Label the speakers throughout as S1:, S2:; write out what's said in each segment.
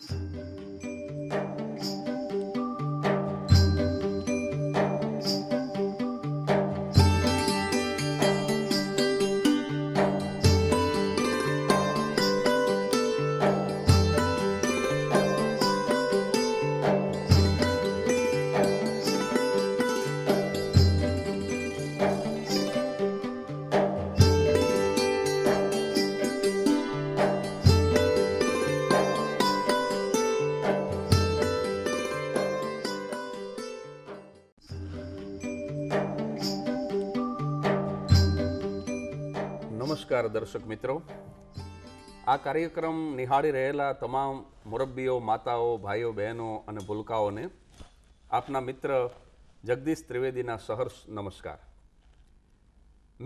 S1: Thank you. નમસ્કાર દર્શક મિત્રો આ કાર્યક્રમ નિહાળી રહેલા તમામ મુરબ્બીઓ માતાઓ ભાઈઓ બહેનો અને ભૂલકાઓને આપના મિત્ર જગદીશ ત્રિવેદીના સહર્ષ નમસ્કાર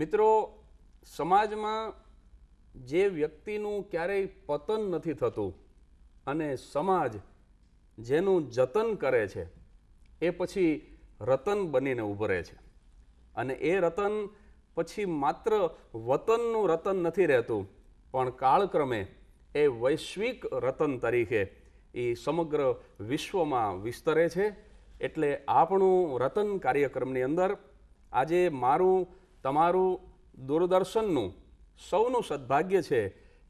S1: મિત્રો સમાજમાં જે વ્યક્તિનું ક્યારેય પતન નથી થતું અને સમાજ જેનું જતન કરે છે એ પછી રતન બનીને ઉભરે છે અને એ રતન પછી માત્ર વતનનું રતન નથી રહેતું પણ કાળક્રમે એ વૈશ્વિક રતન તરીકે એ સમગ્ર વિશ્વમાં વિસ્તરે છે એટલે આપણું રતન કાર્યક્રમની અંદર આજે મારું તમારું દૂરદર્શનનું સૌનું સદભાગ્ય છે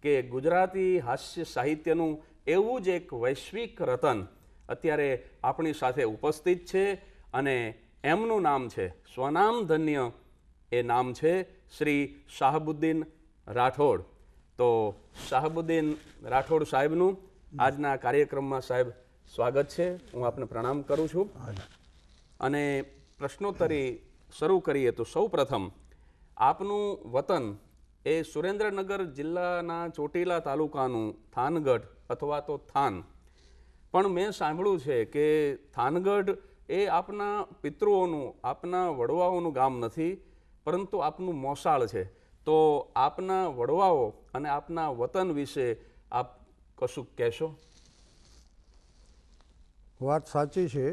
S1: કે ગુજરાતી હાસ્ય સાહિત્યનું એવું જ એક વૈશ્વિક રતન અત્યારે આપણી સાથે ઉપસ્થિત છે અને એમનું નામ છે સ્વનામ ધન્ય એ નામ છે શ્રી શાહબુદ્દીન રાઠોડ તો શાહબુદ્દીન રાઠોડ સાહેબનું આજના કાર્યક્રમમાં સાહેબ સ્વાગત છે હું આપને પ્રણામ કરું છું અને પ્રશ્નોત્તરી શરૂ કરીએ તો સૌ પ્રથમ આપનું વતન એ સુરેન્દ્રનગર જિલ્લાના ચોટીલા તાલુકાનું થાનગઢ અથવા તો થાન પણ મેં સાંભળ્યું છે કે થાનગઢ એ આપના પિતૃઓનું આપના વડવાઓનું ગામ નથી પરંતુ આપનું મોસાળ છે તો આપના વડવાઓ અને આપના વતન વિશે આપ કશું કહેશો
S2: વાત સાચી છે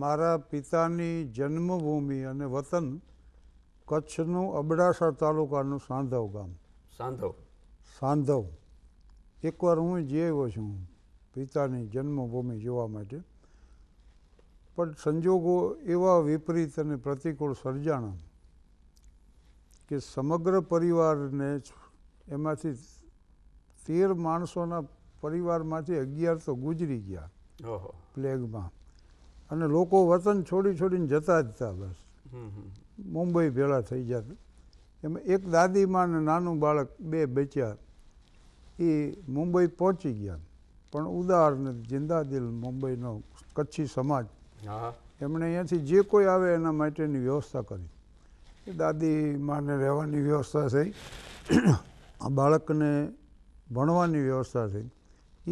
S2: મારા પિતાની જન્મભૂમિ અને વતન કચ્છનું અબડાસા તાલુકાનું સાંધવ ગામ સાંધવ સાંધવ એકવાર હું જે છું પિતાની જન્મભૂમિ જોવા માટે પણ સંજોગો એવા વિપરીત અને પ્રતિકૂળ સર્જાણા કે સમગ્ર પરિવારને એમાંથી તેર માણસોના પરિવારમાંથી અગિયાર તો ગુજરી ગયા પ્લેગમાં અને લોકો વતન છોડી છોડીને જતા જ હતા બસ મુંબઈ ભેળા થઈ જતા એમાં એક દાદીમાં અને નાનું બાળક બે બચ્યા એ મુંબઈ પહોંચી ગયા પણ ઉદાહરણ જિંદાદિલ મુંબઈનો કચ્છી સમાજ એમણે અહીંયાથી જે કોઈ આવે એના માટેની વ્યવસ્થા કરી દાદી માને રહેવાની વ્યવસ્થા થઈ આ બાળકને ભણવાની વ્યવસ્થા થઈ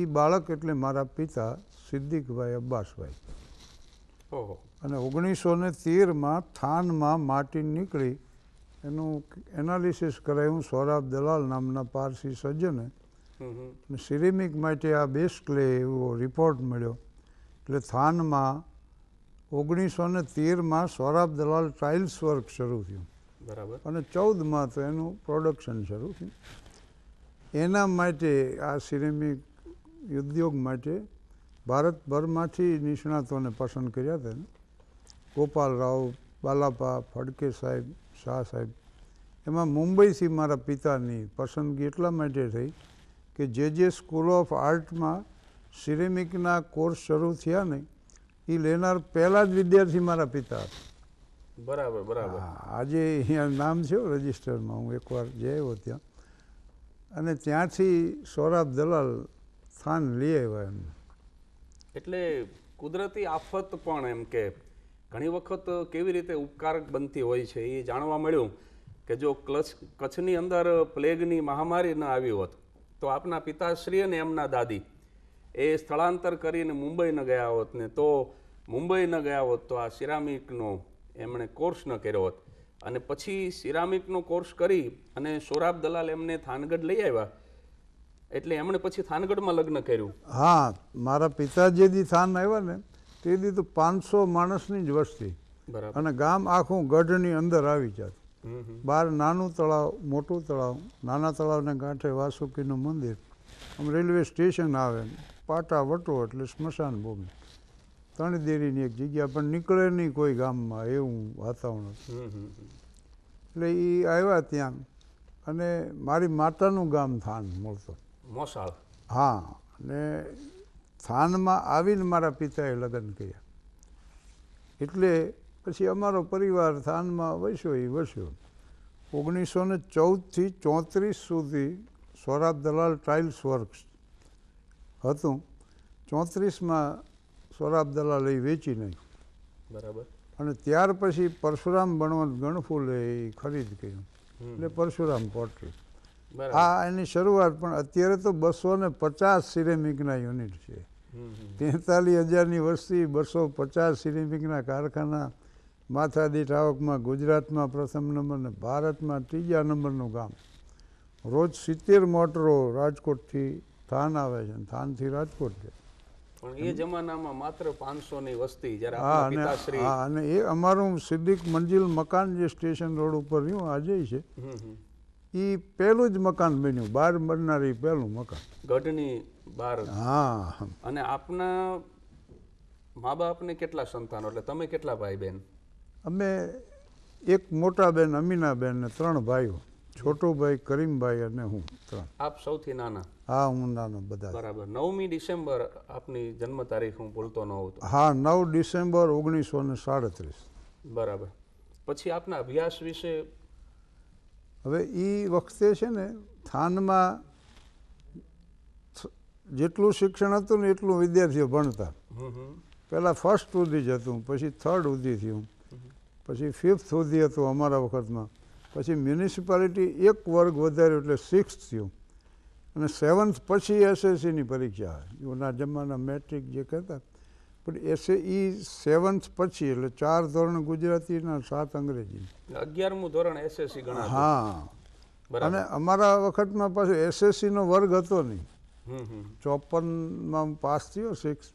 S2: એ બાળક એટલે મારા પિતા સિદ્દિકભાઈ અબ્બાસભાઈ અને ઓગણીસો ને તેરમાં થાનમાં માટી નીકળી એનું એનાલિસિસ કરાયું સૌરાબ દલાલ નામના પારસી સજ્જને સિરેમિક માટે આ બેસ્ટ લે એવો રિપોર્ટ મળ્યો એટલે થાનમાં ઓગણીસો ને તેરમાં સૌરાભ દલાલ ટાઇલ્સ વર્ક શરૂ થયું બરાબર અને ચૌદમાં તો એનું પ્રોડક્શન શરૂ થયું એના માટે આ સિરેમિક ઉદ્યોગ માટે ભારતભરમાંથી નિષ્ણાતોને પસંદ કર્યા હતા ગોપાલ રાવ બાલાપા ફડકે સાહેબ શાહ સાહેબ એમાં મુંબઈથી મારા પિતાની પસંદગી એટલા માટે થઈ કે જે જે સ્કૂલ ઓફ આર્ટમાં સિરેમિકના કોર્સ શરૂ થયા નહીં એ લેનાર પહેલા જ વિદ્યાર્થી મારા પિતા
S1: બરાબર બરાબર
S2: આજે અહીંયા નામ છે રજિસ્ટરમાં હું એકવાર જયો ત્યાં અને ત્યાંથી સૌરાબ દલાલ સ્થાન લઈ આવ્યા
S1: એમ એટલે કુદરતી આફત પણ એમ કે ઘણી વખત કેવી રીતે ઉપકારક બનતી હોય છે એ જાણવા મળ્યું કે જો ક્લચ કચ્છની અંદર પ્લેગની મહામારી ન આવી હોત તો આપના પિતાશ્રી અને એમના દાદી એ સ્થળાંતર કરીને મુંબઈ ગયા હોત ને તો મુંબઈ ન ગયા હોત તો આ સિરામિકનો એમણે કોર્સ ન કર્યો હોત અને પછી સિરામિકનો કોર્સ કરી અને સોરાબ દલાલ એમને થાનગઢ લઈ આવ્યા એટલે એમણે પછી થાનગઢમાં લગ્ન કર્યું
S3: હા
S2: મારા પિતા દી થાન આવ્યા ને તે દી તો પાંચસો માણસની જ વસ્તી બરાબર અને ગામ આખું ગઢની અંદર આવી જાત બહાર નાનું તળાવ મોટું તળાવ નાના તળાવને ગાંઠે વાસુકીનું મંદિર આમ રેલવે સ્ટેશન આવે પાટા વટો એટલે સ્મશાન ભૂમિ ત્રણ દેરીની એક જગ્યા પણ નીકળે નહીં કોઈ ગામમાં એવું વાતાવરણ
S1: એટલે
S2: એ આવ્યા ત્યાં અને મારી માતાનું ગામ થાન મૂળ મોસાળ હા અને થાનમાં આવીને મારા પિતાએ લગ્ન કર્યા એટલે પછી અમારો પરિવાર થાનમાં વસ્યો એ વસ્યો ઓગણીસો ને ચૌદથી ચોત્રીસ સુધી સોરાબ દલાલ ટાઇલ્સ વર્ક્સ હતું ચોત્રીસમાં સોરાબ દલા લઈ વેચી નાખી બરાબર અને ત્યાર પછી પરશુરામ બળવંત ગણફૂલે એ ખરીદ કર્યું એટલે પરશુરામ પોટ્રી આ એની શરૂઆત પણ અત્યારે તો બસો ને પચાસ સિરેમિકના યુનિટ છે તેતાલીસ હજારની વસ્તી બસો પચાસ સિરેમિકના કારખાના માથાદીઠ આવકમાં ગુજરાતમાં પ્રથમ નંબરને ભારતમાં ત્રીજા નંબરનું ગામ રોજ સિત્તેર મોટરો રાજકોટથી થાન આવે છે થાનથી રાજકોટ છે
S1: પણ એ જમાનામાં માત્ર પાંચસો ની વસ્તી જ્યારે હા અને
S2: એ અમારું સિદ્દીક મંજિલ મકાન જે સ્ટેશન રોડ ઉપર રહ્યું આજે છે એ પહેલું જ મકાન બન્યું બાર બનનારી પહેલું મકાન
S1: ગઢની બાર
S2: હા
S1: અને આપના મા બાપને કેટલા સંતાનો એટલે તમે કેટલા ભાઈ બેન
S2: અમે એક મોટા બેન અમીના બેન ને ત્રણ ભાઈઓ છોટો ભાઈ કરીમભાઈ અને હું ત્રણ
S1: આપ સૌથી નાના
S2: હા ઉમદાનો બધા બરાબર
S1: નવમી ડિસેમ્બર આપની જન્મ તારીખ હું ભૂલતો ન હોઉં
S2: હા નવ ડિસેમ્બર ઓગણીસો ને સાડત્રીસ
S1: બરાબર પછી આપના અભ્યાસ વિશે
S2: હવે એ વખતે છે ને થાનમાં જેટલું શિક્ષણ હતું ને એટલું વિદ્યાર્થીઓ ભણતા પહેલાં ફર્સ્ટ સુધી જ હતું પછી થર્ડ સુધી થયું પછી ફિફ્થ સુધી હતું અમારા વખતમાં પછી મ્યુનિસિપાલિટી એક વર્ગ વધાર્યો એટલે સિક્સ્થ થયું અને સેવન્થ પછી એસએસસીની પરીક્ષા એના જમાના મેટ્રિક જે કરતા પણ એસે સેવન્થ પછી એટલે ચાર ધોરણ ગુજરાતીના સાત અંગ્રેજી
S1: અગિયારમું ધોરણ એસએસસી હા
S2: અને અમારા વખતમાં પાછું એસએસસીનો વર્ગ હતો
S1: નહીં
S2: ચોપનમાં પાસ થયો સિક્સ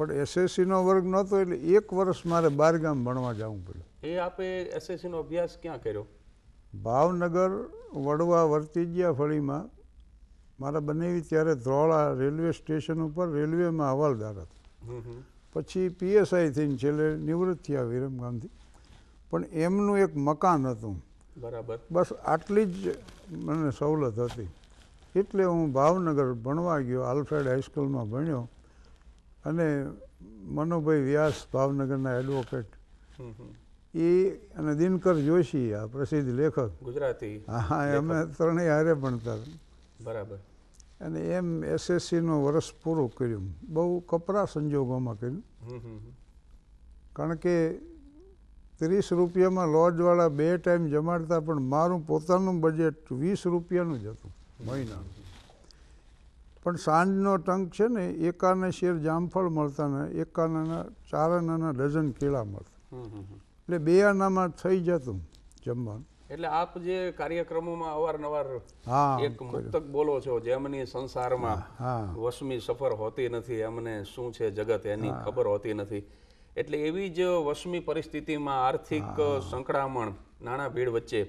S2: પણ એસએસસીનો વર્ગ નહોતો એટલે એક વર્ષ મારે ગામ ભણવા જવું પડ્યું
S1: એ આપે એસએસસીનો અભ્યાસ ક્યાં કર્યો
S2: ભાવનગર વડવા વર્તિજ્યા ફળીમાં મારા બનેવી ત્યારે ધ્રોળા રેલવે સ્ટેશન ઉપર રેલવેમાં હવાલદાર
S3: હતા
S2: પછી પીએસઆઈ થઈને છેલ્લે નિવૃત્ત થયા વિરમ ગાંધી પણ એમનું એક મકાન હતું બરાબર બસ આટલી જ મને સવલત હતી એટલે હું ભાવનગર ભણવા ગયો આલ્ફ્રેડ હાઈસ્કૂલમાં ભણ્યો અને મનોભાઈ વ્યાસ ભાવનગરના એડવોકેટ એ અને દિનકર જોશી આ પ્રસિદ્ધ લેખક ગુજરાતી હા અમે ત્રણેય હારે ભણતા બરાબર અને એમ એસએસસીનો વર્ષ પૂરો કર્યું બહુ કપરા સંજોગોમાં
S1: કર્યું
S2: કારણ કે ત્રીસ રૂપિયામાં લોજવાળા બે ટાઈમ જમાડતા પણ મારું પોતાનું બજેટ વીસ રૂપિયાનું જ હતું મહિનાનું પણ સાંજનો ટંક છે ને એકાને શેર જામફળ મળતા ને એકાનાના ચાર આનાના ડઝન કેળા મળતા એટલે બે આનામાં થઈ જતું જમવાનું
S1: એટલે આપ જે કાર્યક્રમોમાં અવારનવાર એક મુક્તક બોલો છો જેમની સંસારમાં વસમી સફર હોતી નથી એમને શું છે જગત એની ખબર હોતી નથી એટલે એવી જ વસમી પરિસ્થિતિમાં આર્થિક સંકળામણ નાણા ભીડ વચ્ચે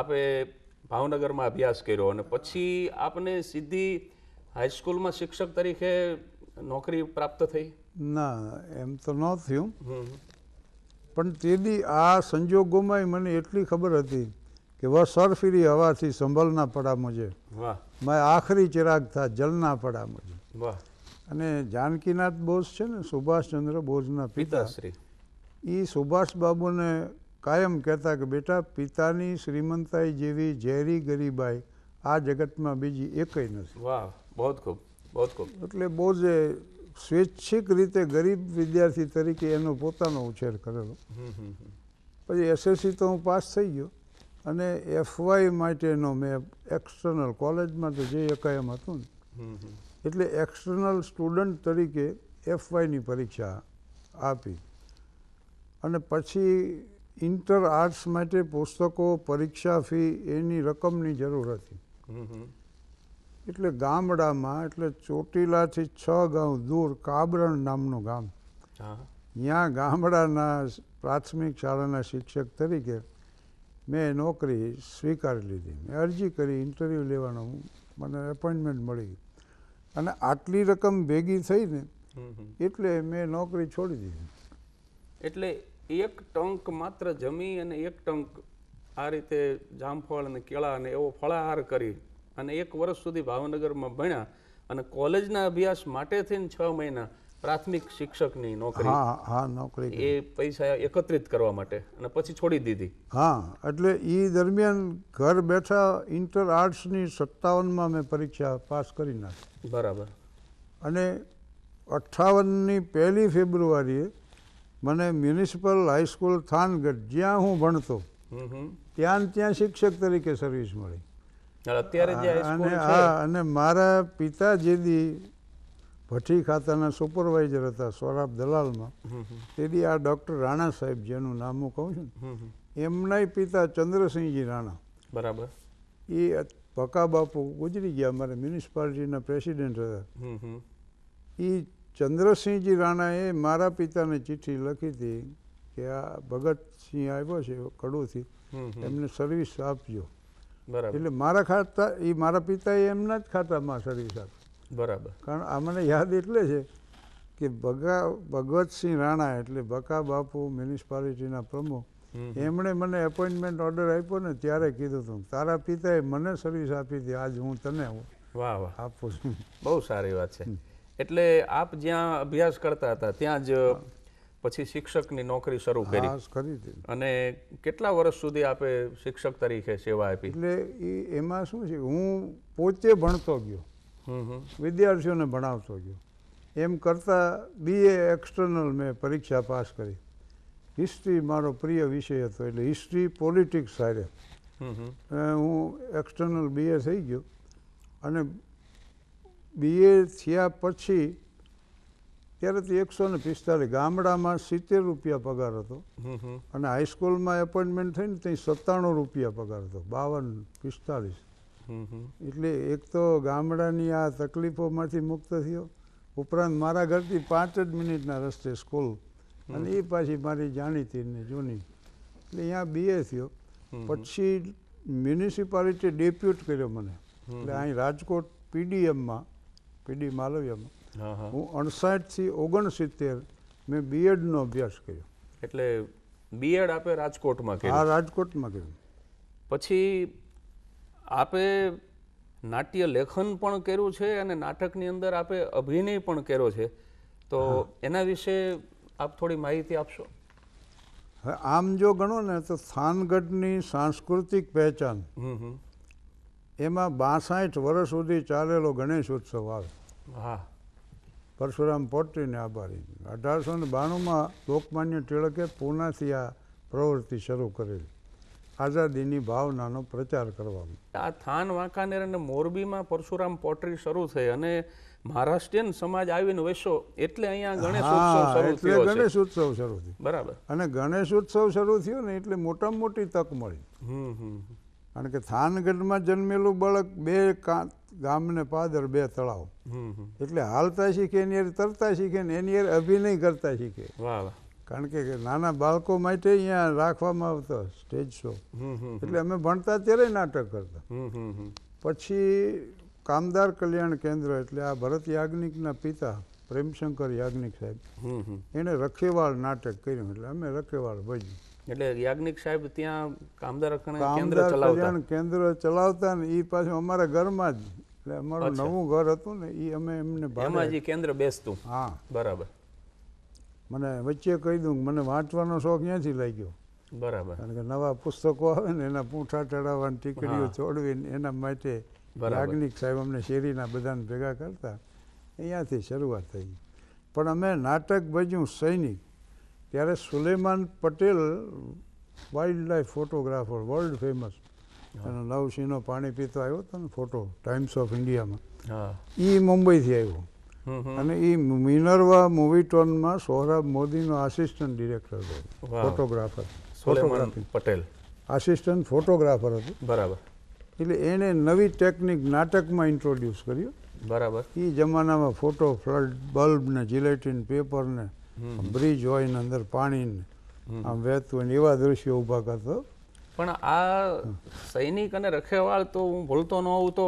S1: આપે ભાવનગરમાં અભ્યાસ કર્યો અને પછી આપને સીધી હાઈસ્કૂલમાં શિક્ષક તરીકે નોકરી પ્રાપ્ત થઈ
S2: ના એમ તો ન થયું પણ તેદી આ સંજોગોમાં મને એટલી ખબર હતી કે વહ સરફીરી હવાથી સંભલના પડા મુજે મેં આખરી ચિરાગ થા જલના પડા
S3: મુજે
S2: અને જાનકીનાથ બોઝ છે ને સુભાષચંદ્ર બોઝના પિતાશ્રી એ સુભાષબાબુને કાયમ કહેતા કે બેટા પિતાની શ્રીમંતાઈ જેવી ઝેરી ગરીબાઈ આ જગતમાં બીજી એકય નથી
S1: વાહ બહુ ખૂબ બહુ ખૂબ એટલે
S2: બોઝે સ્વૈચ્છિક રીતે ગરીબ વિદ્યાર્થી તરીકે એનો પોતાનો ઉછેર કરેલો પછી એસએસસી તો હું પાસ થઈ ગયો અને એફવાય માટેનો મેં એક્સટર્નલ કોલેજમાં તો જે એકાયમ હતું ને એટલે એક્સટર્નલ સ્ટુડન્ટ તરીકે એફવાયની પરીક્ષા આપી અને પછી ઇન્ટર આર્ટ્સ માટે પુસ્તકો પરીક્ષા ફી એની રકમની જરૂર
S3: હતી
S2: એટલે ગામડામાં એટલે ચોટીલાથી છ ગામ દૂર કાબરણ નામનું ગામ ત્યાં ગામડાના પ્રાથમિક શાળાના શિક્ષક તરીકે મેં નોકરી સ્વીકારી લીધી મેં અરજી કરી ઇન્ટરવ્યૂ લેવાનો મને એપોઇન્ટમેન્ટ મળી અને આટલી રકમ ભેગી થઈને એટલે મેં નોકરી છોડી દીધી
S1: એટલે એક ટંક માત્ર જમી અને એક ટંક આ રીતે જામફળ અને કેળા અને એવો ફળાહાર કરી અને એક વર્ષ સુધી ભાવનગરમાં ભણ્યા અને કોલેજના અભ્યાસ માટે થઈને છ મહિના પ્રાથમિક શિક્ષકની નોકરી હા
S2: હા નોકરી
S1: એ પૈસા એકત્રિત કરવા માટે અને પછી છોડી દીધી
S2: હા એટલે એ દરમિયાન ઘર બેઠા ઇન્ટર આર્ટ્સની સત્તાવનમાં મેં પરીક્ષા પાસ કરી નાખી બરાબર અને અઠ્ઠાવનની પહેલી ફેબ્રુઆરીએ મને મ્યુનિસિપલ હાઈસ્કૂલ થાનગઢ જ્યાં હું ભણતો ત્યાં ત્યાં શિક્ષક તરીકે સર્વિસ મળી
S1: અત્યારે અને હા
S2: અને મારા પિતા જેદી ભઠ્ઠી ખાતાના સુપરવાઇઝર હતા સોરાબ દલાલમાં તેથી આ ડૉક્ટર રાણા સાહેબ જેનું નામ હું કહું છું ને એમના પિતા ચંદ્રસિંહજી રાણા બરાબર એ ભકા બાપુ ગુજરી ગયા મારે મ્યુનિસિપાલિટીના પ્રેસિડેન્ટ હતા એ ચંદ્રસિંહજી રાણાએ મારા પિતાને ચિઠ્ઠી લખી હતી કે આ ભગતસિંહ આવ્યો છે કડુથી એમને સર્વિસ આપજો બરાબર એટલે મારા ખાતા એ મારા પિતાએ એમના જ ખાતામાં સર્વિસ આપી બરાબર કારણ આ મને યાદ એટલે છે કે બગા ભગવતસિંહ રાણા એટલે બકા બાપુ મ્યુનિસિપાલિટીના પ્રમુખ એમણે મને એપોઇન્ટમેન્ટ ઓર્ડર આપ્યો ને ત્યારે કીધું હતું તારા પિતાએ મને સર્વિસ આપી હતી આજ હું તને
S1: વાહ વાહ આપું છું બહુ સારી વાત છે એટલે આપ જ્યાં અભ્યાસ કરતા હતા ત્યાં જ પછી શિક્ષકની નોકરી શરૂ કરી કરી દીધી અને કેટલા વર્ષ સુધી આપે શિક્ષક તરીકે સેવા આપી એટલે એ એમાં
S2: શું છે હું પોતે ભણતો ગયો વિદ્યાર્થીઓને ભણાવતો ગયો એમ કરતાં બીએ એક્સટર્નલ મેં પરીક્ષા પાસ કરી હિસ્ટ્રી મારો પ્રિય વિષય હતો એટલે હિસ્ટ્રી પોલિટિક્સ સારે હું એક્સટર્નલ બીએ થઈ ગયો અને બીએ થયા પછી ત્યારે તે એકસો ને પિસ્તાલીસ ગામડામાં સિત્તેર રૂપિયા પગાર હતો અને હાઈસ્કૂલમાં એપોઇન્ટમેન્ટ થઈને ત્યાં સત્તાણું રૂપિયા પગાર હતો બાવન પિસ્તાલીસ એટલે એક તો ગામડાની આ તકલીફોમાંથી મુક્ત થયો ઉપરાંત મારા ઘરથી પાંચ જ મિનિટના રસ્તે સ્કૂલ અને એ પાછી મારી જાણીતી ને જૂની એટલે અહીંયા બીએ થયો પછી મ્યુનિસિપાલિટી ડેપ્યુટ કર્યો મને એટલે અહીં રાજકોટ પીડીએમમાં પીડી માલવ્યમાં હું અણસાઠથી ઓગણસિત્તેર મેં બીએડનો અભ્યાસ કર્યો
S1: એટલે બીએડ આપે રાજકોટમાં કર્યું
S2: રાજકોટમાં કર્યું
S1: પછી આપે નાટ્ય લેખન પણ કર્યું છે અને નાટકની અંદર આપે અભિનય પણ કર્યો છે તો એના વિશે આપ થોડી માહિતી આપશો હવે
S2: આમ જો ગણો ને તો થાનગઢની સાંસ્કૃતિક પહેચાન એમાં બાસઠ વર્ષ સુધી ચાલેલો ગણેશ ઉત્સવ આવે હા પરશુરામ પોટ્રીને આભારી અઢારસો ને બાણુંમાં લોકમાન્ય ટિળકે પૂનાથી આ પ્રવૃત્તિ શરૂ કરેલી આઝાદીની ભાવનાનો પ્રચાર કરવામાં
S1: આ થાન વાંકાનેર અને મોરબીમાં પરશુરામ પોટરી શરૂ થઈ અને મહારાષ્ટ્રીયન સમાજ આવીને વસો એટલે અહીંયા ગણેશ ઉત્સવ એટલે ગણેશ
S2: ઉત્સવ શરૂ થયો બરાબર અને ગણેશ ઉત્સવ શરૂ થયો ને એટલે મોટા મોટી તક
S3: મળી
S2: કારણ કે થાનગઢમાં જન્મેલું બળક બે ગામને પાદર બે તળાવ એટલે હાલતા શીખે એની યાર તરતા શીખે ને એની યાર અભિનય કરતા શીખે કારણ કે નાના બાળકો માટે અહીંયા રાખવામાં આવતો સ્ટેજ શો એટલે અમે ભણતા ત્યારે નાટક કરતા પછી કામદાર કલ્યાણ કેન્દ્ર એટલે આ ભરત યાજ્ઞિકના પિતા પ્રેમશંકર યાજ્ઞિક
S3: સાહેબ
S2: એણે રખેવાળ નાટક કર્યું એટલે અમે રખેવાળ ભજ્યું
S1: એટલે યાજ્ઞિક સાહેબ ત્યાં કામદાર કલ્યાણ
S2: કેન્દ્ર ચલાવતા ને એ પાછું અમારા ઘરમાં જ એટલે અમારું નવું ઘર હતું ને એ અમે એમને એમાં
S1: કેન્દ્ર બેસતું હા બરાબર
S2: મને વચ્ચે કહી દઉં મને વાંચવાનો શોખ ક્યાંથી લાગ્યો બરાબર કારણ કે નવા પુસ્તકો આવે ને એના પૂંઠા ચડાવવાની ટીકડીઓ છોડવીને એના માટે યાજ્ઞિક સાહેબ અમને શેરીના બધાને ભેગા કરતા અહીંયાથી શરૂઆત થઈ પણ અમે નાટક ભજ્યું સૈનિક ત્યારે Suleman Patel wildlife photographer world famous અને લવસિંહનો પાણી પીતો આવ્યો હતો ને ફોટો ટાઈમ્સ ઓફ ઇન્ડિયામાં એ મુંબઈથી
S3: આવ્યો અને એ
S2: મિનરવા મૂવી ટોનમાં સોહરાબ મોદીનો આસિસ્ટન્ટ ડિરેક્ટર હતો photographer photography Patel assistant photographer હતો બરાબર એટલે એણે નવી ટેકનિક નાટકમાં ઇન્ટ્રોડ્યુસ કર્યું બરાબર એ જમાનામાં ફોટો ફ્લડ બલ્બ ને જિલેટીન પેપર ને બ્રિજ હોય ને અંદર પાણીને આમ વહેતું એવા દ્રશ્યો ઊભા કરતો
S1: પણ આ સૈનિક અને રખેવાળ તો હું ભૂલતો ન હોઉં તો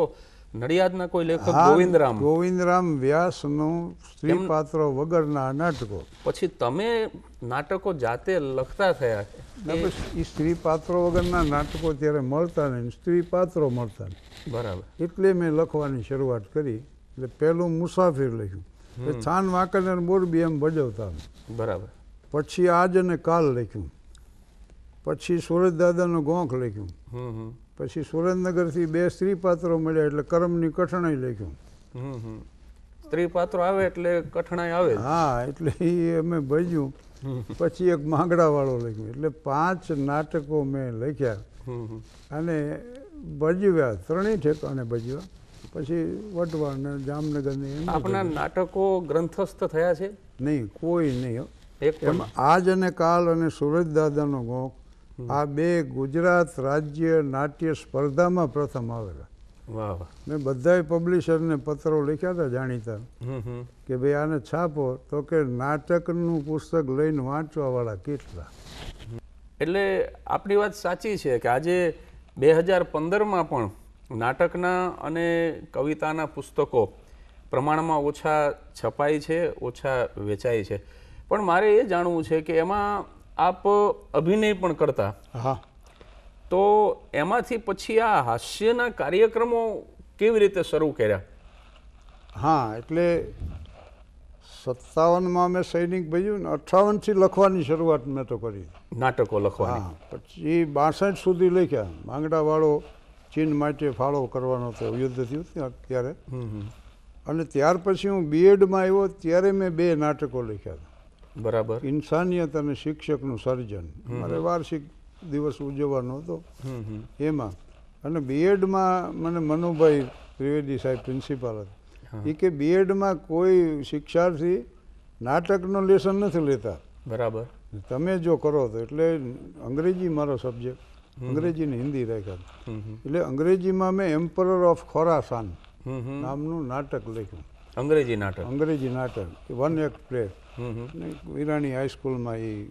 S1: નડિયાદના કોઈ લેખક ગોવિંદરામ
S2: ગોવિંદરામ વ્યાસનું સ્ત્રી પાત્ર વગરના નાટકો
S1: પછી તમે નાટકો જાતે લખતા થયા
S2: એ સ્ત્રી પાત્રો વગરના નાટકો ત્યારે મળતા નહીં સ્ત્રી પાત્રો મળતા નહીં બરાબર એટલે મેં લખવાની શરૂઆત કરી એટલે પહેલું મુસાફિર લખ્યું એ થાન વાંકને મોરબી એમ ભજવતા બરાબર પછી આજ અને કાલ લખ્યું પછી સુરજ દાદાનો ગોંખ લખ્યું પછી સુરેન્દ્રનગરથી બે સ્ત્રી પાત્રો મળ્યા એટલે કરમની કઠણાઈ
S1: લખ્યું સ્ત્રી પાત્રો આવે એટલે કઠણાઈ આવે
S2: હા એટલે એ અમે ભજ્યું પછી એક માંગડા વાળો લખ્યું એટલે પાંચ નાટકો મેં
S1: લખ્યા
S2: અને ભજવ્યા ત્રણેય ઠેકાણે ભજવ્યા પછી વટવાણ જામનગરની આપણા
S1: નાટકો ગ્રંથસ્થ થયા છે
S2: નહીં કોઈ નહીં એમ આજ અને કાલ અને સુરજ દાદાનો ગોંખ આ બે ગુજરાત રાજ્ય નાટ્ય સ્પર્ધામાં પ્રથમ
S3: આવેલા
S2: મેં બધાય પબ્લિશરને પત્રો લખ્યા હતા જાણીતા કે ભાઈ આને છાપો તો કે નાટકનું પુસ્તક લઈને વાંચવાવાળા કેટલા
S1: એટલે આપણી વાત સાચી છે કે આજે બે હજાર પંદરમાં પણ નાટકના અને કવિતાના પુસ્તકો પ્રમાણમાં ઓછા છપાય છે ઓછા વેચાય છે પણ મારે એ જાણવું છે કે એમાં આપ અભિનય પણ કરતા હા તો એમાંથી પછી આ હાસ્યના કાર્યક્રમો કેવી રીતે શરૂ કર્યા હા એટલે
S2: સત્તાવનમાં મેં સૈનિક ભજ્યું ને અઠ્ઠાવનથી લખવાની શરૂઆત મેં તો કરી
S1: નાટકો લખવા હા
S2: પછી બાસઠ સુધી લખ્યા માંગડાવાળો ચીન માટે ફાળો કરવાનો હતો યુદ્ધ થયું અત્યારે અને ત્યાર પછી હું બી એડમાં આવ્યો ત્યારે મેં બે નાટકો લખ્યા હતા બરાબર ઇન્સાનિયત અને શિક્ષકનું સર્જન મારે વાર્ષિક દિવસ ઉજવવાનો હતો એમાં અને બીએડમાં મને મનુભાઈ ત્રિવેદી સાહેબ પ્રિન્સિપાલ હતા એ કે બીએડમાં કોઈ શિક્ષાર્થી નાટકનો લેસન નથી લેતા બરાબર તમે જો કરો તો એટલે અંગ્રેજી મારો સબ્જેક્ટ અંગ્રેજી ને હિન્દી રાખ્યા એટલે અંગ્રેજીમાં મેં એમ્પરર ઓફ ખોરાસાન નામનું નાટક લખ્યું
S1: અંગ્રેજી નાટક
S2: અંગ્રેજી નાટક વન એક્ટ પ્લે અને ઈરાની હાઈસ્કૂલમાં એ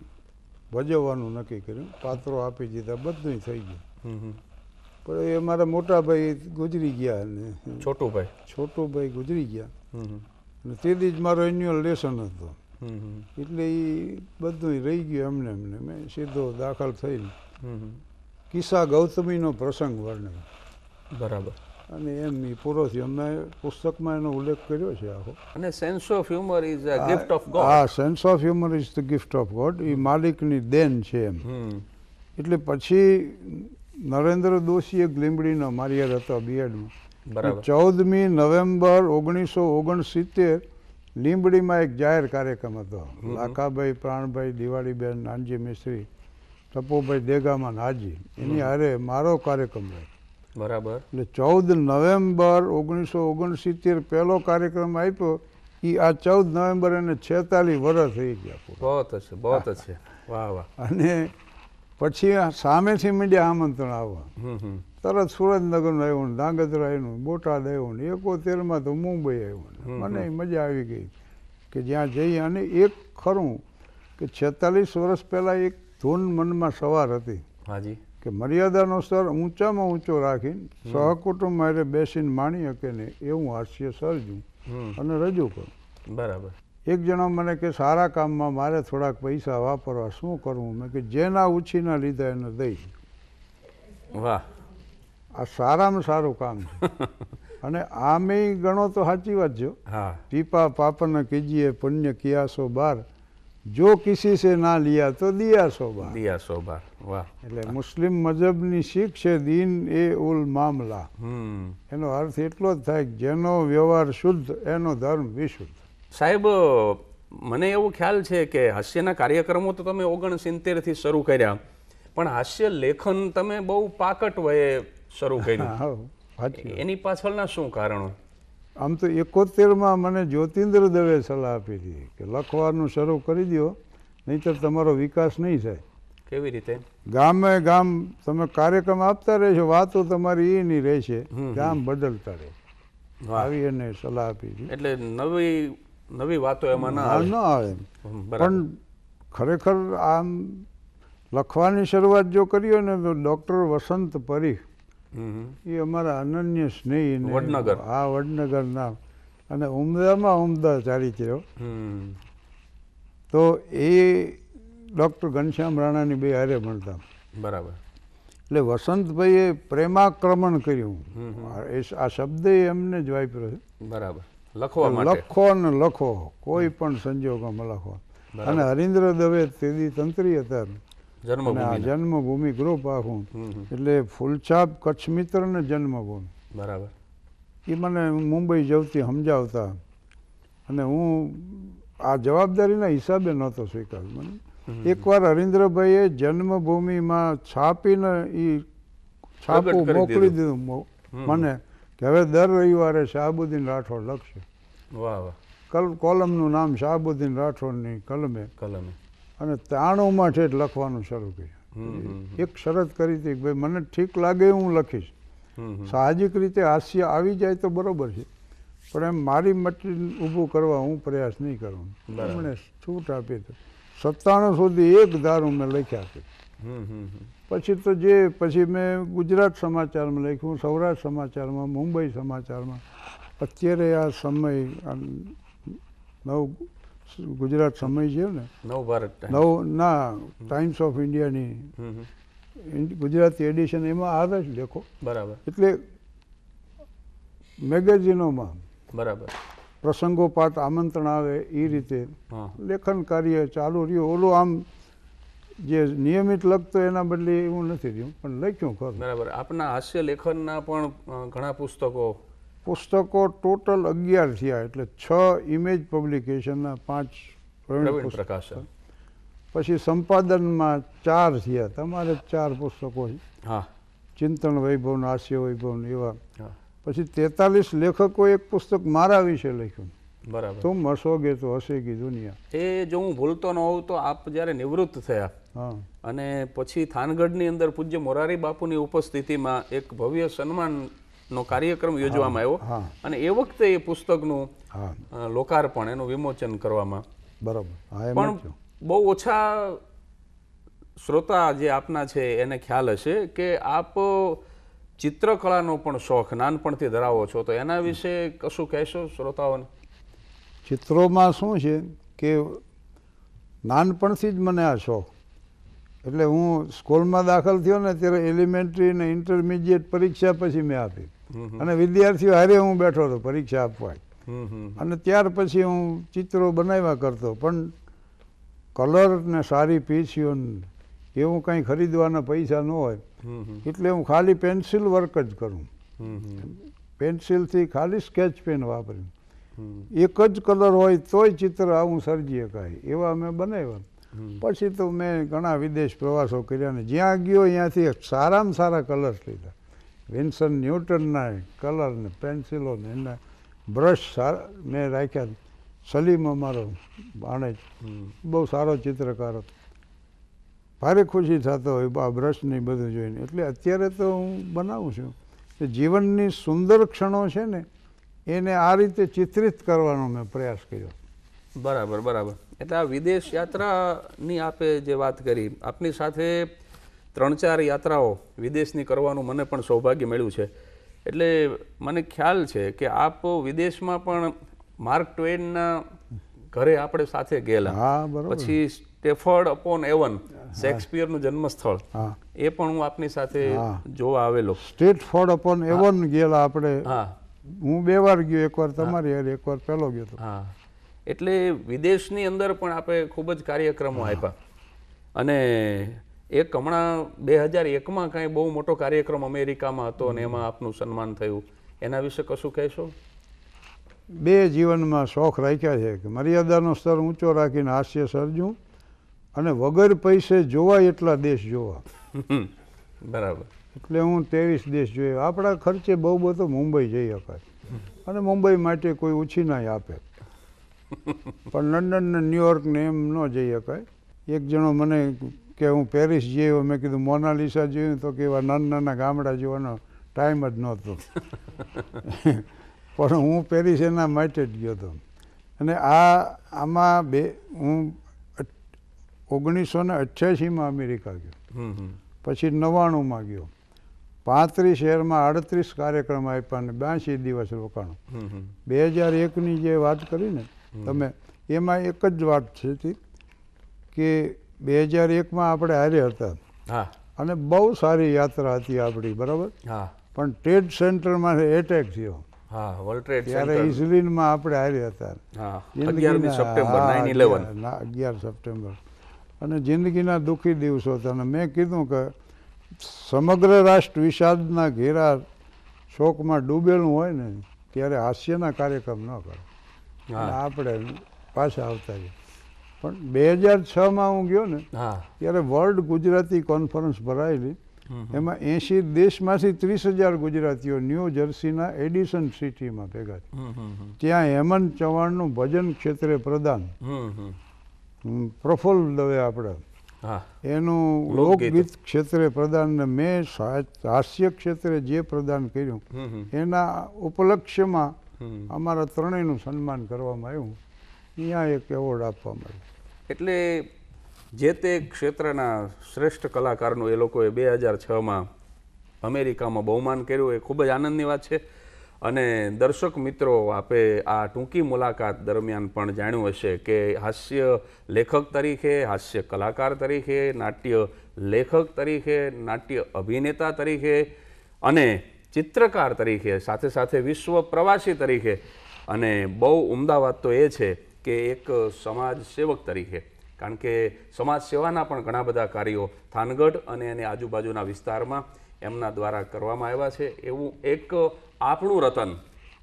S2: ભજવવાનું નક્કી કર્યું પાત્રો આપી દીધા બધું થઈ ગયું પણ એ મારા મોટાભાઈ ગુજરી ગયા ને છોટુભાઈ છોટુભાઈ ગુજરી ગયા અને તેથી જ મારો એન્યુઅલ લેસન હતો એટલે એ બધું રહી ગયું એમને એમને મેં સીધો દાખલ થઈને કિસ્સા ગૌતમીનો પ્રસંગ વર્ણન બરાબર અને એમ મી અમે પુસ્તકમાં એનો ઉલ્લેખ કર્યો છે આખો
S1: અને sense of humour is a gift of God હા
S2: sense of humour is the gift of God એ માલિકની દેન છે એમ એટલે પછી નરેન્દ્ર દોશીએ ગ્લીમડીનો મારી યાર હતો બીએડમાં ચૌદમી નવેમ્બર ઓગણીસો ઓગણસિત્તેર લીંબડીમાં એક જાહેર કાર્યક્રમ હતો લાખાભાઈ પ્રાણભાઈ દિવાળીબેન નાનજી મિસ્ત્રી ટપુભાઈ દેગામાં નાજી એની હારે મારો કાર્યક્રમ રહ્યો બરાબર એટલે ચૌદ નવેમ્બર ઓગણીસો ઓગણસિત્તેર પહેલો કાર્યક્રમ આપ્યો એ આ ચૌદ નવેમ્બર એને છેતાલીસ વર્ષ થઈ ગયા
S1: બહુ છે બહુ છે વાહ વાહ અને
S2: પછી સામેથી મીડિયા આમંત્રણ આવવા તરત સુરતનગરનું આવ્યું ધાંગધ્રા આવ્યું બોટાદ આવ્યું એકોતેરમાં તો મુંબઈ આવ્યું મને મજા આવી ગઈ કે જ્યાં જઈ અને એક ખરું કે છેતાલીસ વર્ષ પહેલાં એક ધૂન મનમાં સવાર હતી હાજી કે મર્યાદાનો સ્તર ઊંચામાં ઊંચો રાખીને સહકુટુંબ મારે બેસીને માણી શકે ને એ હું હાસ્ય સર્જું અને રજૂ કરું બરાબર એક જણા મને કે સારા કામમાં મારે થોડાક પૈસા વાપરવા શું કરવું મેં કે જેના ઉછીના લીધા એને દઈશ વાહ આ સારામાં સારું કામ છે અને આમે ગણો તો સાચી વાત જો પીપા પાપન કીજીએ પુણ્ય કિયાસો બાર જો કિસી સે ના લિયા તો દિયા સો બાર
S1: દિયા સો બાર એટલે
S2: મુસ્લિમ મજહબની શીખ છે દીન એ ઉલ મામલા એનો અર્થ એટલો જ થાય જેનો વ્યવહાર શુદ્ધ એનો ધર્મ વિશુદ્ધ
S1: સાહેબ મને એવો ખ્યાલ છે કે હાસ્યના કાર્યક્રમો તો તમે ઓગણસિત્તેરથી શરૂ કર્યા પણ હાસ્ય લેખન તમે બહુ પાકટ વયે શરૂ કર્યું એની પાછળના શું કારણો
S2: આમ તો એકોતેરમાં મને જ્યોતિન્દ્ર દવે સલાહ આપી હતી કે લખવાનું શરૂ કરી દો નહીંતર તમારો વિકાસ નહીં થાય કેવી રીતે ગામે ગામ તમે કાર્યક્રમ આપતા રહેશો વાતો તમારી એની રહેશે ગામ બદલતા રહે આવી એને સલાહ આપી
S1: એટલે નવી નવી વાતો એમાં ના આવે ના આવે પણ
S2: ખરેખર આમ લખવાની શરૂઆત જો કરીએ ને તો ડૉક્ટર વસંત પરીખ એ અમારા અનન્ય સ્નેહી વડનગર હા વડનગરના અને ઉમદામાં ઉમદા ચાલી રહ્યો તો એ ડૉક્ટર ઘનશ્યામ રાણાની બે હારે
S1: ભણતા બરાબર
S2: એટલે વસંતભાઈએ પ્રેમાક્રમણ કર્યું આ શબ્દ એમને જ વાપર્યો
S1: બરાબર લખો
S2: ને લખો કોઈ પણ સંજોગોમાં લખો અને હરિન્દ્ર દવે તેદી તંત્રી હતા જન્મભૂમિ ગ્રુપ આખું એટલે ફૂલછાપ કચ્છ મિત્ર ને જન્મભૂમિ બરાબર એ મને મુંબઈ જવતી સમજાવતા અને હું આ જવાબદારીના હિસાબે નહોતો સ્વીકાર મને એકવાર હરીન્દ્રભાઈએ જન્મભૂમિમાં છાપીને એ
S3: છાપું મોકલી દીધું મને
S2: કે હવે દર રવિવારે શાહબુદ્દીન રાઠોડ લખશે વાહ વાહ કોલમનું નામ શાહબુદ્દીન રાઠોડની કલમે કલમે અને ત્રાણુંમાં છે લખવાનું શરૂ
S3: કર્યું
S2: એક શરત કરી હતી કે ભાઈ મને ઠીક લાગે હું લખીશ સાહજિક રીતે હાસ્ય આવી જાય તો બરોબર છે પણ એમ મારી મટી ઊભું કરવા હું પ્રયાસ નહીં કરું એમણે છૂટ આપી હતી સત્તાણું સુધી એક દારૂ મેં લખ્યા છે પછી તો જે પછી મેં ગુજરાત સમાચારમાં લખ્યું સૌરાષ્ટ્ર સમાચારમાં મુંબઈ સમાચારમાં અત્યારે આ સમય નવ ગુજરાત સમય છે ને
S1: નવ ભારત નવ
S2: ના ટાઈમ્સ ઓફ ઇન્ડિયાની ગુજરાતી એડિશન એમાં આવે જ લેખો બરાબર એટલે મેગેઝિનોમાં બરાબર પ્રસંગોપાત આમંત્રણ આવે એ રીતે લેખન કાર્ય ચાલુ રહ્યું ઓલું આમ જે નિયમિત લખતો એના બદલે એવું નથી રહ્યું પણ લખ્યું ખરું
S1: બરાબર આપના હાસ્ય લેખનના પણ ઘણા પુસ્તકો
S2: પુસ્તકો ટોટલ અગિયાર થયા એટલે છ ઇમેજ પબ્લિકેશનના પાંચ પ્રવીણ પ્રકાશ પછી સંપાદનમાં ચાર થયા તમારે ચાર પુસ્તકો ચિંતન વૈભવ હાસ્ય વૈભવ એવા પછી તેતાલીસ લેખકો એક પુસ્તક મારા વિશે લખ્યું બરાબર તું મરશોગે તો હશે કી દુનિયા
S1: એ જો હું ભૂલતો ન હોઉં તો આપ જ્યારે નિવૃત્ત થયા અને પછી થાનગઢની અંદર પૂજ્ય મોરારી બાપુની ઉપસ્થિતિમાં એક ભવ્ય સન્માનનો કાર્યક્રમ યોજવામાં આવ્યો અને એ વખતે એ પુસ્તકનું લોકાર્પણ એનું વિમોચન કરવામાં બરાબર પણ બહુ ઓછા શ્રોતા જે આપના છે એને ખ્યાલ હશે કે આપ ચિત્રકળાનો પણ શોખ નાનપણથી ધરાવો છો તો એના વિશે કશું કહેશો શ્રોતાઓને
S2: ચિત્રોમાં શું છે કે નાનપણથી જ મને આ શોખ એટલે હું સ્કૂલમાં દાખલ થયો ને ત્યારે એલિમેન્ટરી ને ઇન્ટરમીડિયેટ પરીક્ષા પછી મેં આપી અને વિદ્યાર્થીઓ હારે હું બેઠો હતો પરીક્ષા આપવા અને ત્યાર પછી હું ચિત્રો બનાવ્યા કરતો પણ કલર ને સારી પીસીઓને એવું કંઈ ખરીદવાના પૈસા ન હોય એટલે હું ખાલી પેન્સિલ વર્ક જ કરું પેન્સિલથી ખાલી સ્કેચ પેન વાપરી એક જ કલર હોય તોય ચિત્ર આવું સર્જી શકાય એવા અમે બનાવ્યા પછી તો મેં ઘણા વિદેશ પ્રવાસો કર્યા ને જ્યાં ગયો ત્યાંથી સારામાં સારા કલર્સ લીધા વિન્સન ન્યૂટનના કલર ને પેન્સિલો ને એના બ્રશ સારા મેં રાખ્યા સલીમ અમારો બાણેજ બહુ સારો ચિત્રકાર હતો ભારે ખુશી થતો હોય આ બ્રશને બધું જોઈને એટલે અત્યારે તો હું બનાવું છું કે જીવનની સુંદર ક્ષણો છે ને એને આ રીતે ચિત્રિત કરવાનો મેં પ્રયાસ કર્યો
S1: બરાબર બરાબર એટલે આ વિદેશ યાત્રાની આપે જે વાત કરી આપની સાથે ત્રણ ચાર યાત્રાઓ વિદેશની કરવાનું મને પણ સૌભાગ્ય મળ્યું છે એટલે મને ખ્યાલ છે કે આપ વિદેશમાં પણ માર્ક ટ્વેનના ઘરે આપણે સાથે ગયેલા પછી સ્ટેફર્ડ અપોન એવન શેક્સપિયર નું જન્મસ્થળ એ પણ હું આપની સાથે જોવા આવેલો
S2: સ્ટેટફોર્ડ અપોન એવન ગયેલા આપણે હું બે વાર ગયો એકવાર તમારી યાર વાર પહેલો ગયો હતો
S1: એટલે વિદેશની અંદર પણ આપણે ખૂબ જ કાર્યક્રમો આપ્યા અને એક હમણાં બે હજાર એકમાં કાંઈ બહુ મોટો કાર્યક્રમ અમેરિકામાં હતો અને એમાં આપનું સન્માન થયું એના વિશે કશું કહેશો
S2: બે જીવનમાં શોખ રાખ્યા છે કે મર્યાદાનો સ્તર ઊંચો રાખીને હાસ્ય સર્જું અને વગર પૈસે જોવા એટલા દેશ જોવા બરાબર એટલે હું ત્રેવીસ દેશ જોઈએ આપણા ખર્ચે બહુ બધો મુંબઈ જઈ શકાય અને મુંબઈ માટે કોઈ ઓછી ના આપે પણ લંડન ને ન્યુયોર્કને એમ ન જઈ શકાય એક જણો મને કે હું પેરિસ જઈ મેં કીધું મોનાલિસા જોયું તો કે એવા નાના નાના ગામડા જોવાનો ટાઈમ જ નહોતો પણ હું પેરિસ એના માટે જ ગયો હતો અને આ આમાં બે હું ઓગણીસો ને અઠ્યાસીમાં અમેરિકા ગયો પછી નવ્વાણુંમાં ગયો પાંત્રીસ શહેરમાં આડત્રીસ કાર્યક્રમ આપ્યા અને બ્યાસી દિવસ રોકાણો બે હજાર એકની જે વાત કરી ને તમે એમાં એક જ વાત છે કે બે હજાર એકમાં આપણે હારે હતા અને બહુ સારી યાત્રા હતી આપણી બરાબર પણ ટ્રેડ સેન્ટરમાં એટેક થયો
S1: હા આપણે હાર્યા હતા
S2: અગિયાર સપ્ટેમ્બર અને જિંદગીના દુઃખી દિવસો હતા અને મેં કીધું કે સમગ્ર રાષ્ટ્ર વિષાદના ઘેરા શોકમાં ડૂબેલું હોય ને ત્યારે હાસ્યના કાર્યક્રમ ન કરો આપણે પાછા આવતા જ પણ બે હજાર છમાં હું ગયો ને ત્યારે વર્લ્ડ ગુજરાતી કોન્ફરન્સ ભરાયેલી એમાં એંશી દેશમાંથી ત્રીસ હજાર ગુજરાતીઓ ન્યૂ જર્સીના એડિસન સિટીમાં ભેગા ત્યાં હેમંત ચૌહાણનું ભજન ક્ષેત્રે પ્રદાન પ્રફુલ્લ દવે આપણે એનું લોકગીત ક્ષેત્રે પ્રદાન ને મેં હાસ્ય ક્ષેત્રે જે પ્રદાન કર્યું એના ઉપલક્ષ્યમાં અમારા ત્રણેયનું સન્માન કરવામાં આવ્યું અહીંયા એક એવોર્ડ આપવામાં આવ્યો
S1: એટલે જે તે ક્ષેત્રના શ્રેષ્ઠ કલાકારનું એ લોકોએ બે હજાર છમાં અમેરિકામાં બહુમાન કર્યું એ ખૂબ જ આનંદની વાત છે અને દર્શક મિત્રો આપે આ ટૂંકી મુલાકાત દરમિયાન પણ જાણ્યું હશે કે હાસ્ય લેખક તરીકે હાસ્ય કલાકાર તરીકે નાટ્ય લેખક તરીકે નાટ્ય અભિનેતા તરીકે અને ચિત્રકાર તરીકે સાથે સાથે વિશ્વ પ્રવાસી તરીકે અને બહુ ઉમદા વાત તો એ છે કે એક સમાજ સેવક તરીકે કારણ કે સમાજ સેવાના પણ ઘણા બધા કાર્યો થાનગઢ અને એની આજુબાજુના વિસ્તારમાં એમના દ્વારા કરવામાં આવ્યા છે એવું એક આપણું રતન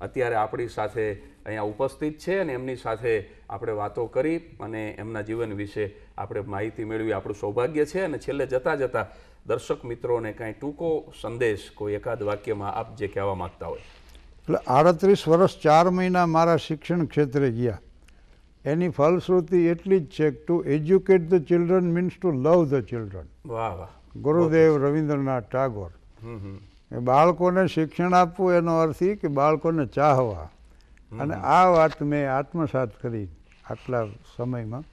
S1: અત્યારે આપણી સાથે અહીંયા ઉપસ્થિત છે અને એમની સાથે આપણે વાતો કરી અને એમના જીવન વિશે આપણે માહિતી મેળવી આપણું સૌભાગ્ય છે અને છેલ્લે જતાં જતાં દર્શક મિત્રોને કાંઈ ટૂંકો સંદેશ કોઈ એકાદ વાક્યમાં આપ જે કહેવા માગતા હોય
S2: એટલે આડત્રીસ વર્ષ ચાર મહિના મારા શિક્ષણ ક્ષેત્રે ગયા એની ફલશ્રુતિ એટલી જ છે to educate the children means to love the children Gurudev Rabindranath Tagore એ બાળકોને શિક્ષણ આપવું એનો અર્થ એ કે બાળકોને ચાહવા અને આ વાત મેં આત્મસાત કરી આટલા સમયમાં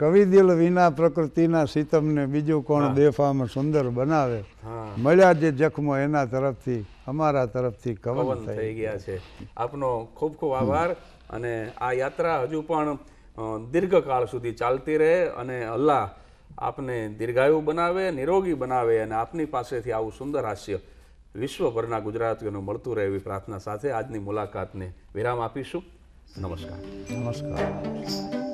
S2: કવિ દિલ વિના પ્રકૃતિના સીતમને બીજું કોણ દેફામાં સુંદર બનાવે મળ્યા જે જખમો એના તરફથી અમારા તરફથી કવન થઈ ગયા
S1: છે આપનો ખૂબ ખૂબ આભાર અને આ યાત્રા હજુ પણ દીર્ઘકાળ સુધી ચાલતી રહે અને અલ્લાહ આપને દીર્ઘાયુ બનાવે નિરોગી બનાવે અને આપની પાસેથી આવું સુંદર હાસ્ય વિશ્વભરના ગુજરાતીઓને મળતું રહે એવી પ્રાર્થના સાથે આજની મુલાકાતને વિરામ આપીશું નમસ્કાર નમસ્કાર